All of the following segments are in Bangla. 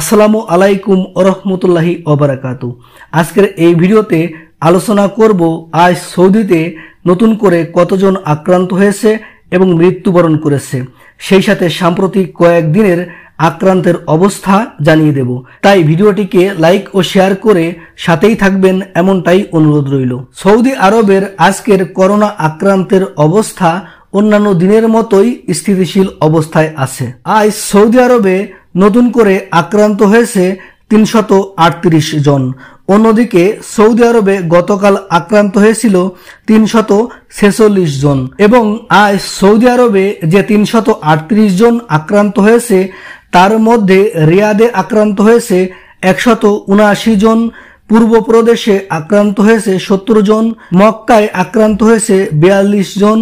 আসসালামু আলাইকুম ওরহমতুল্লাহি ওবরাকাতু আজকের এই ভিডিওতে আলোচনা করব আজ সৌদিতে নতুন করে কতজন আক্রান্ত হয়েছে এবং মৃত্যুবরণ করেছে সেই সাথে সাম্প্রতিক কয়েকদিনের আক্রান্তের অবস্থা জানিয়ে দেব তাই ভিডিওটিকে লাইক ও শেয়ার করে সাথেই থাকবেন এমনটাই অনুরোধ রইল সৌদি আরবের আজকের করোনা আক্রান্তের অবস্থা অন্যান্য দিনের মতোই স্থিতিশীল অবস্থায় আছে আজ সৌদি আরবে নতুন করে আক্রান্ত হয়েছে তিনশত আটত্রিশ জন অন্যদিকে সৌদি আরবে গতকাল আক্রান্ত হয়েছিল তিনশত ছেচল্লিশ জন এবং আজ সৌদি আরবে যে তিনশত আটত্রিশ জন আক্রান্ত হয়েছে তার মধ্যে রিয়াদে আক্রান্ত হয়েছে একশত উনআশি জন পূর্ব প্রদেশে আক্রান্ত হয়েছে সত্তর জন মক্কায় আক্রান্ত হয়েছে বিয়াল্লিশ জন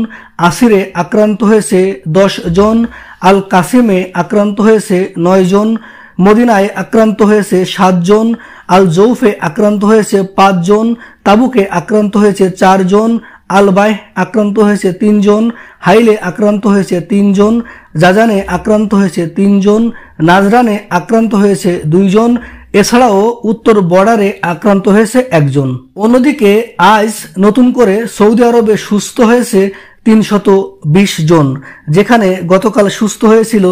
আসিরে আক্রান্ত হয়েছে দশ জন আল কাসিমে আক্রান্ত হয়েছে নয় জন মদিনায় আক্রান্ত হয়েছে সাতজন আল জৌফে আক্রান্ত হয়েছে পাঁচজন তাবুকে আক্রান্ত হয়েছে চারজন আলবায় আক্রান্ত হয়েছে তিনজন হাইলে আক্রান্ত হয়েছে তিনজন জাজানে আক্রান্ত হয়েছে তিনজন নাজরানে আক্রান্ত হয়েছে দুইজন এছাড়াও উত্তর বর্ডারে আক্রান্ত হয়েছে একজন অন্যদিকে আজ নতুন করে সৌদি আরবে সুস্থ হয়েছে তিনশত বিশ জন যেখানে গতকাল সুস্থ হয়েছিল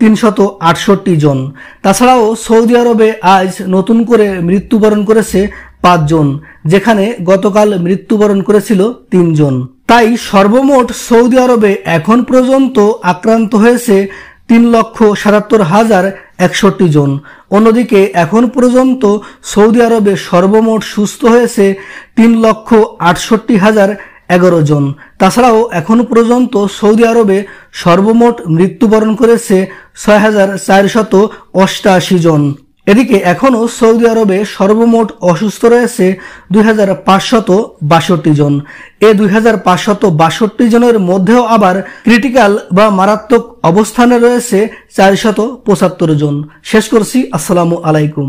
তিনশত আটষট্টি জন তাছাড়াও সৌদি আরবে আজ নতুন করে মৃত্যুবরণ করেছে পাঁচজন যেখানে গতকাল মৃত্যুবরণ করেছিল তিনজন তাই সর্বমোট সৌদি আরবে এখন পর্যন্ত আক্রান্ত হয়েছে তিন লক্ষ সাতাত্তর হাজার একষট্টি জন অন্যদিকে এখন পর্যন্ত সৌদি আরবে সর্বমোট সুস্থ হয়েছে তিন লক্ষ আটষট্টি হাজার এগারো জন তাছাড়াও এখন পর্যন্ত সৌদি আরবে সর্বমোট মৃত্যুবরণ করেছে ছয় হাজার চারশত অষ্টাশি জন এদিকে এখনও সৌদি আরবে সর্বমোট অসুস্থ রয়েছে দুই হাজার পাঁচশত বাষট্টি জন এ দুই হাজার পাঁচশত বাষট্টি জনের মধ্যেও আবার ক্রিটিক্যাল বা মারাত্মক অবস্থানে রয়েছে চারশত পঁচাত্তর জন শেষ করছি আসসালামু আলাইকুম